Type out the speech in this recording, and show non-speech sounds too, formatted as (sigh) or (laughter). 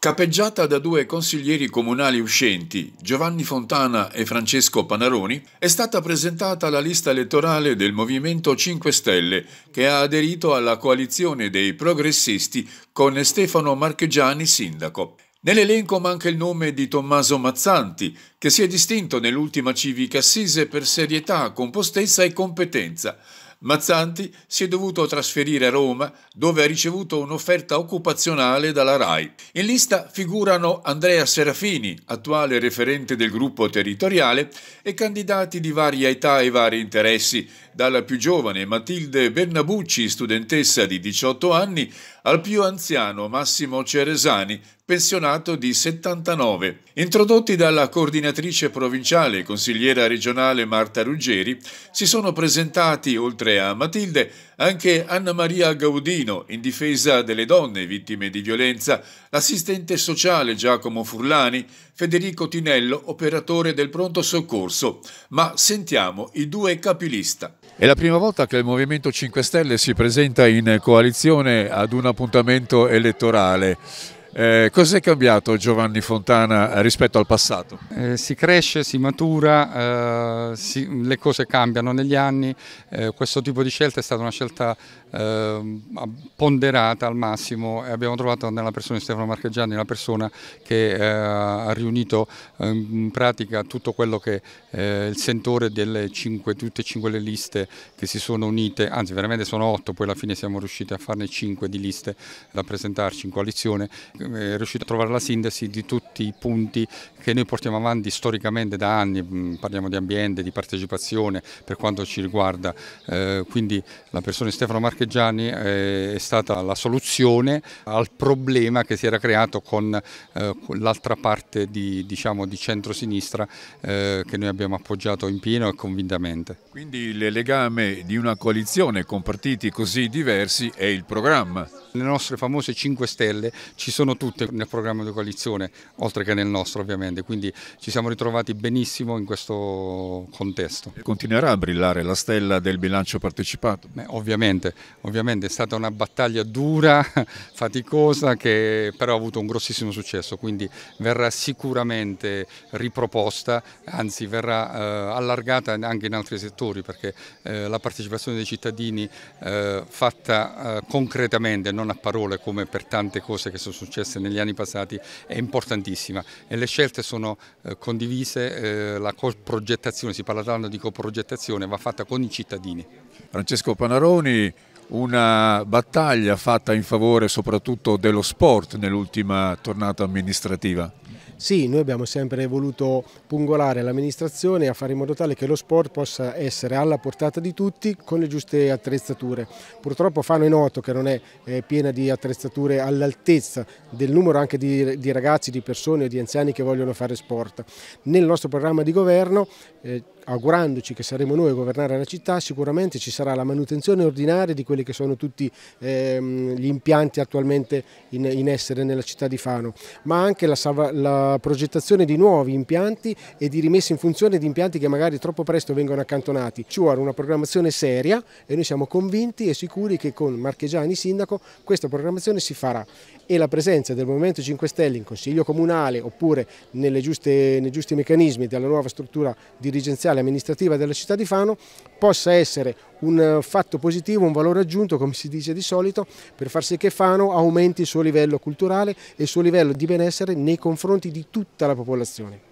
Capeggiata da due consiglieri comunali uscenti, Giovanni Fontana e Francesco Panaroni, è stata presentata la lista elettorale del Movimento 5 Stelle, che ha aderito alla coalizione dei progressisti con Stefano Marchegiani sindaco. Nell'elenco manca il nome di Tommaso Mazzanti, che si è distinto nell'ultima civica assise per serietà, compostezza e competenza. Mazzanti si è dovuto trasferire a Roma dove ha ricevuto un'offerta occupazionale dalla RAI. In lista figurano Andrea Serafini, attuale referente del gruppo territoriale, e candidati di varia età e vari interessi, dalla più giovane Matilde Bernabucci, studentessa di 18 anni, al più anziano Massimo Ceresani, pensionato di 79. Introdotti dalla coordinatrice provinciale e consigliera regionale Marta Ruggeri, si sono presentati, oltre a Matilde, anche Anna Maria Gaudino, in difesa delle donne vittime di violenza, l'assistente sociale Giacomo Furlani, Federico Tinello, operatore del pronto soccorso. Ma sentiamo i due capilista. È la prima volta che il Movimento 5 Stelle si presenta in coalizione ad un appuntamento elettorale. Eh, cos'è cambiato Giovanni Fontana rispetto al passato? Eh, si cresce, si matura, eh, si, le cose cambiano negli anni, eh, questo tipo di scelta è stata una scelta eh, ponderata al massimo e abbiamo trovato nella persona di Stefano Marcheggiani una persona che eh, ha riunito ehm, in pratica tutto quello che è il sentore delle cinque, tutte e cinque le liste che si sono unite, anzi veramente sono otto, poi alla fine siamo riusciti a farne cinque di liste da presentarci in coalizione eh, è riuscito a trovare la sintesi di tutti i punti che noi portiamo avanti storicamente da anni, mm, parliamo di ambiente, di partecipazione per quanto ci riguarda, eh, quindi la persona di Stefano Marcheggiani eh, è stata la soluzione al problema che si era creato con l'altra parte di, diciamo, di centrosinistra che noi abbiamo appoggiato in pieno e convintamente. Quindi il legame di una coalizione con partiti così diversi è il programma. Le nostre famose 5 Stelle ci sono sono tutte nel programma di coalizione, oltre che nel nostro ovviamente, quindi ci siamo ritrovati benissimo in questo contesto. Continuerà a brillare la stella del bilancio partecipato? Beh, ovviamente, ovviamente è stata una battaglia dura, (laughs) faticosa, che però ha avuto un grossissimo successo, quindi verrà sicuramente riproposta, anzi verrà eh, allargata anche in altri settori perché eh, la partecipazione dei cittadini eh, fatta eh, concretamente, non a parole come per tante cose che sono successe, successe negli anni passati è importantissima e le scelte sono eh, condivise, eh, la coprogettazione, si parla tanto di coprogettazione, va fatta con i cittadini. Francesco Panaroni, una battaglia fatta in favore soprattutto dello sport nell'ultima tornata amministrativa. Sì, noi abbiamo sempre voluto pungolare l'amministrazione a fare in modo tale che lo sport possa essere alla portata di tutti con le giuste attrezzature. Purtroppo Fano è noto che non è eh, piena di attrezzature all'altezza del numero anche di, di ragazzi, di persone o di anziani che vogliono fare sport. Nel nostro programma di governo eh, augurandoci che saremo noi a governare la città, sicuramente ci sarà la manutenzione ordinaria di quelle quelli che sono tutti ehm, gli impianti attualmente in, in, essere nella città di Fano, ma anche la, la progettazione di nuovi impianti e di rimessa in funzione di impianti che magari troppo presto vengono accantonati. Ci vuole una programmazione seria e noi siamo convinti e sicuri che con Marchegiani Sindaco questa programmazione si farà e la presenza del Movimento 5 Stelle in Consiglio Comunale oppure giuste, nei giusti meccanismi della nuova struttura dirigenziale e amministrativa della città di Fano possa essere un eh, fatto positivo, un valore aggiunto raggiunto, come si dice di solito, per far sì che Fano aumenti il suo livello culturale e il suo livello di benessere nei confronti di tutta la popolazione.